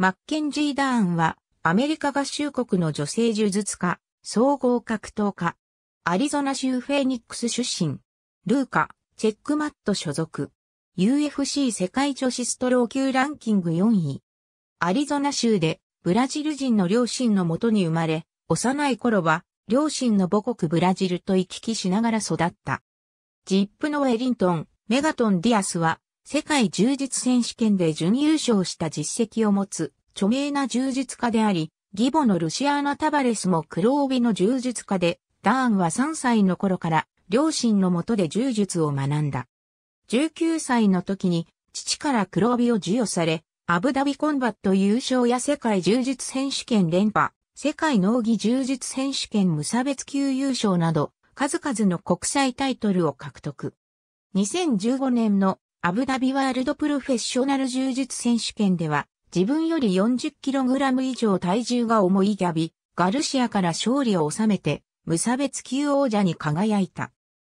マッケンジー・ダーンは、アメリカ合衆国の女性呪術家、総合格闘家、アリゾナ州フェニックス出身、ルーカ、チェックマット所属、UFC 世界女子ストロー級ランキング4位、アリゾナ州で、ブラジル人の両親のもとに生まれ、幼い頃は、両親の母国ブラジルと行き来しながら育った。ジップのウェリントン、メガトン・ディアスは、世界柔術選手権で準優勝した実績を持つ著名な柔術家であり、義母のルシアーナ・タバレスも黒帯の柔術家で、ダーンは3歳の頃から両親のもとで柔術を学んだ。19歳の時に父から黒帯を授与され、アブダビコンバット優勝や世界柔術選手権連覇、世界農技柔術選手権無差別級優勝など、数々の国際タイトルを獲得。2015年のアブダビワールドプロフェッショナル柔術選手権では、自分より 40kg 以上体重が重いギャビ、ガルシアから勝利を収めて、無差別級王者に輝いた。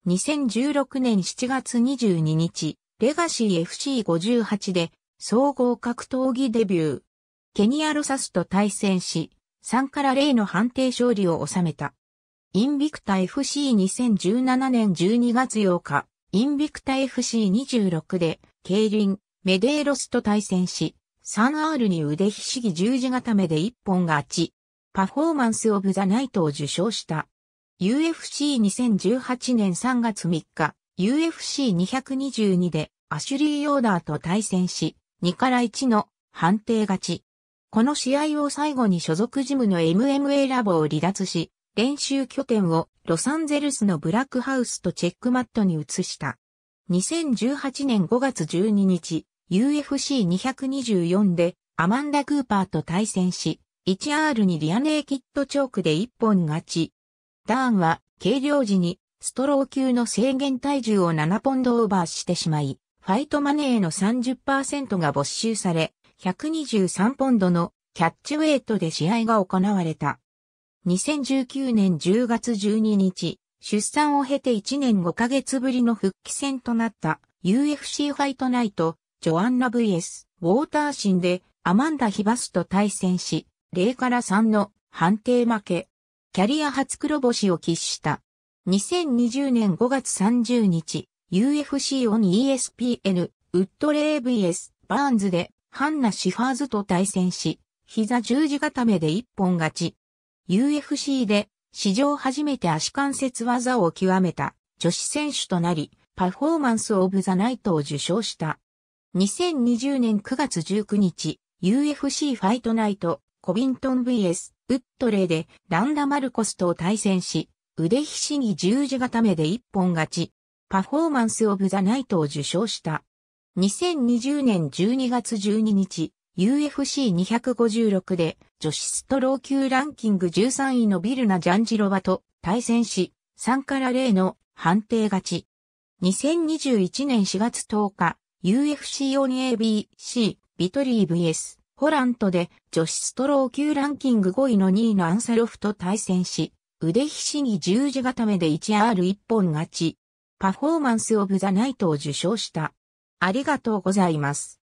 2016年7月22日、レガシー FC58 で、総合格闘技デビュー。ケニアロサスと対戦し、3から0の判定勝利を収めた。インビクタ FC2017 年12月8日、インビクタ FC26 で、ケイリン、メデーロスと対戦し、3R に腕ひしぎ十字固めで一本勝ち、パフォーマンスオブザナイトを受賞した。UFC2018 年3月3日、UFC222 でアシュリー・ヨーダーと対戦し、2から1の判定勝ち。この試合を最後に所属ジムの MMA ラボを離脱し、練習拠点をロサンゼルスのブラックハウスとチェックマットに移した。2018年5月12日、UFC224 でアマンダ・クーパーと対戦し、1R にリアネーキッドチョークで一本勝ち。ダーンは軽量時にストロー級の制限体重を7ポンドオーバーしてしまい、ファイトマネーの30%が没収され、123ポンドのキャッチウェイトで試合が行われた。2019年10月12日、出産を経て1年5ヶ月ぶりの復帰戦となった UFC ファイトナイト、ジョアンナ VS、ウォーターシンでアマンダ・ヒバスと対戦し、0から3の判定負け。キャリア初黒星を喫した。2020年5月30日、UFC オン ESPN、ウッドレー VS、バーンズで、ハンナ・シファーズと対戦し、膝十字固めで一本勝ち。UFC で史上初めて足関節技を極めた女子選手となり、パフォーマンスオブザナイトを受賞した。2020年9月19日、UFC ファイトナイト、コビントン VS、ウッドレーでランダ・マルコスと対戦し、腕ひしぎ十字固めで一本勝ち、パフォーマンスオブザナイトを受賞した。2020年12月12日、UFC256 で女子ストロー級ランキング13位のビルナ・ジャンジロワと対戦し、3から0の判定勝ち。2021年4月10日、UFC4ABC ビトリー VS ホラントで女子ストロー級ランキング5位の2位のアンサロフと対戦し、腕ひしぎ十字固めで 1R1 本勝ち。パフォーマンスオブザナイトを受賞した。ありがとうございます。